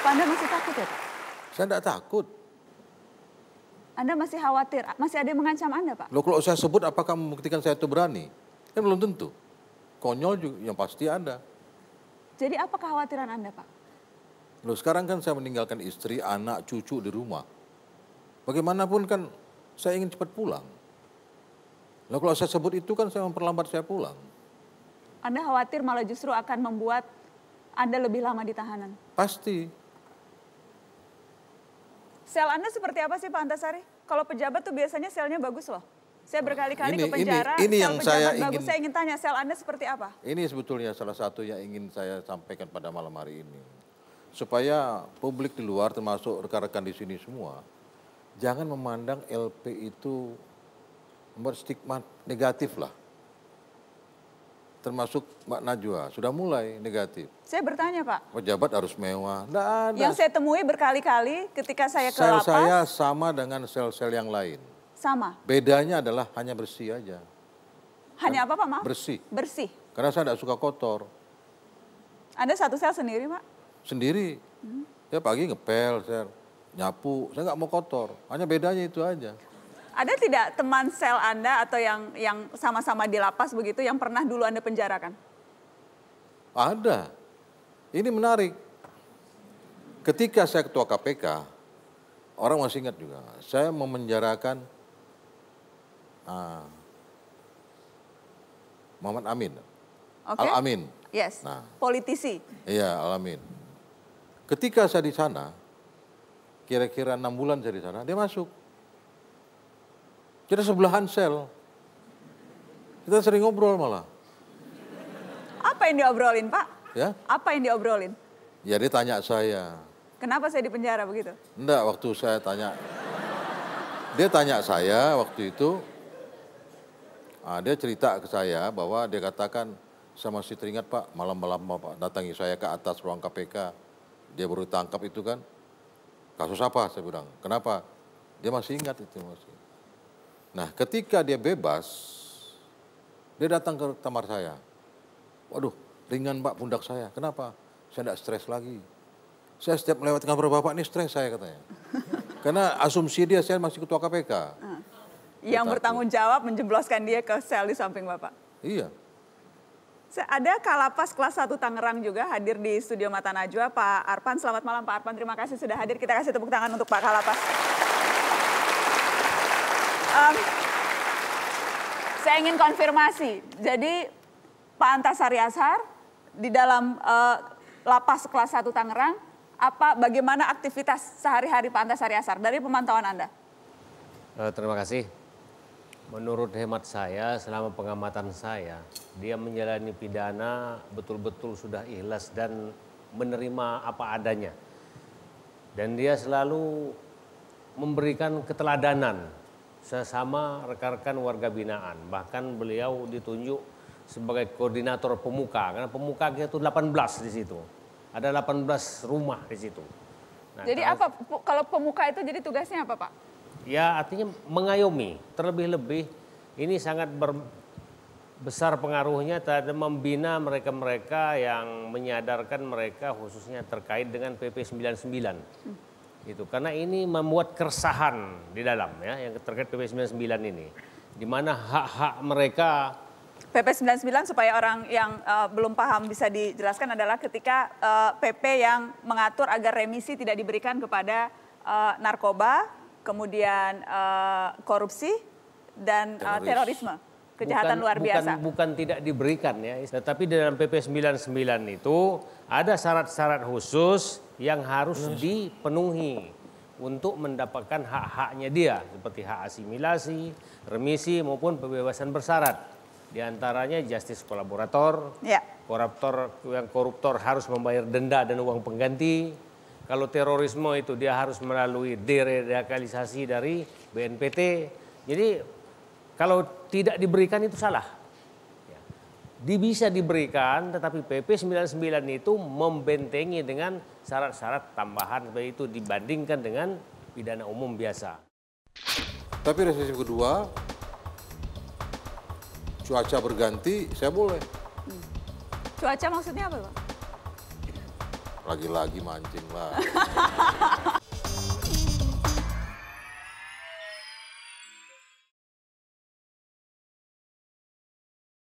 Apa Anda masih takut ya Pak? Saya tidak takut. Anda masih khawatir, masih ada yang mengancam Anda Pak? Loh kalau saya sebut apakah membuktikan saya itu berani? Ya belum tentu. Konyol juga yang pasti Anda. Jadi apa kekhawatiran Anda Pak? Loh sekarang kan saya meninggalkan istri, anak, cucu di rumah. Bagaimanapun kan saya ingin cepat pulang. Nah, kalau saya sebut itu kan saya memperlambat saya pulang. Anda khawatir malah justru akan membuat Anda lebih lama di tahanan? Pasti. Sel Anda seperti apa sih Pak Antasari? Kalau pejabat tuh biasanya selnya bagus loh. Saya berkali-kali ke penjara. Ini, ini yang saya ingin. Saya ingin tanya, sel Anda seperti apa? Ini sebetulnya salah satu yang ingin saya sampaikan pada malam hari ini. Supaya publik di luar termasuk rekan-rekan di sini semua, jangan memandang LP itu berstigma negatif lah termasuk Mbak Najwa sudah mulai negatif. Saya bertanya Pak. Pejabat oh, harus mewah. Nggak ada. Yang saya temui berkali-kali ketika saya ke Sel lapas. saya sama dengan sel-sel yang lain. Sama? Bedanya adalah hanya bersih aja. Hanya kan? apa Pak maaf? Bersih. Bersih? Karena saya tidak suka kotor. Anda satu sel sendiri Pak? Sendiri. Hmm. Ya pagi ngepel, saya nyapu. Saya nggak mau kotor. Hanya bedanya itu aja ada tidak teman sel Anda atau yang yang sama-sama di lapas begitu yang pernah dulu Anda penjarakan? Ada. Ini menarik. Ketika saya ketua KPK, orang masih ingat juga, saya memenjarakan uh, ah, Muhammad Amin. Okay. Al Amin. Yes. Nah, politisi. Iya, Al Amin. Ketika saya di sana, kira-kira enam bulan saya di sana, dia masuk kita sebelahan sel. Kita sering ngobrol malah. Apa yang diobrolin Pak? Ya? Apa yang diobrolin? Ya dia tanya saya. Kenapa saya di penjara begitu? Enggak, waktu saya tanya. Dia tanya saya waktu itu. Nah, dia cerita ke saya bahwa dia katakan, saya masih teringat Pak, malam-malam Pak datangi saya ke atas ruang KPK. Dia baru tangkap itu kan. Kasus apa? Saya bilang. Kenapa? Dia masih ingat itu. Masih. Nah ketika dia bebas, dia datang ke kamar saya. Waduh, ringan pak pundak saya. Kenapa? Saya tidak stres lagi. Saya setiap melewati kamar bapak ini stres saya katanya. Karena asumsi dia saya masih ketua KPK. Ah. Yang bertanggung jawab menjebloskan dia ke sel di samping bapak. Iya. Ada Kalapas kelas 1 Tangerang juga hadir di studio Mata Najwa. Pak Arpan, selamat malam Pak Arpan. Terima kasih sudah hadir. Kita kasih tepuk tangan untuk Pak Kalapas. Um, saya ingin konfirmasi. Jadi Pak Antasari Ashar di dalam uh, lapas kelas 1 Tangerang, apa bagaimana aktivitas sehari-hari Pak Antasari Ashar dari pemantauan Anda? Eh, terima kasih. Menurut hemat saya, selama pengamatan saya, dia menjalani pidana betul-betul sudah ikhlas dan menerima apa adanya. Dan dia selalu memberikan keteladanan sesama rekan-rekan warga binaan. Bahkan beliau ditunjuk sebagai koordinator pemuka karena pemuka kita itu 18 di situ. Ada 18 rumah di situ. Nah, jadi kalau, apa kalau pemuka itu jadi tugasnya apa, Pak? Ya, artinya mengayomi, terlebih-lebih ini sangat ber, besar pengaruhnya terhadap membina mereka-mereka yang menyadarkan mereka khususnya terkait dengan PP 99. Hmm itu karena ini membuat keresahan di dalam ya yang terkait PP 99 ini. Di mana hak-hak mereka PP 99 supaya orang yang uh, belum paham bisa dijelaskan adalah ketika uh, eh, PP yang mengatur agar remisi tidak diberikan kepada uh, narkoba, kemudian uh, korupsi dan uh, terorisme kejahatan bukan, luar biasa. Bukan, bukan tidak diberikan ya, tetapi dalam PP 99 itu ada syarat-syarat khusus yang harus yes. dipenuhi untuk mendapatkan hak-haknya dia seperti hak asimilasi, remisi maupun pembebasan bersyarat. Di antaranya justice kolaborator, ya. koruptor yang koruptor harus membayar denda dan uang pengganti. Kalau terorisme itu dia harus melalui deradikalisasi dari BNPT. Jadi kalau tidak diberikan itu salah. Ya. Dibisa bisa diberikan tetapi PP 99 itu membentengi dengan syarat-syarat tambahan itu dibandingkan dengan pidana umum biasa. Tapi resesi kedua cuaca berganti saya boleh. Hmm. Cuaca maksudnya apa, Pak? Lagi-lagi mancing lah.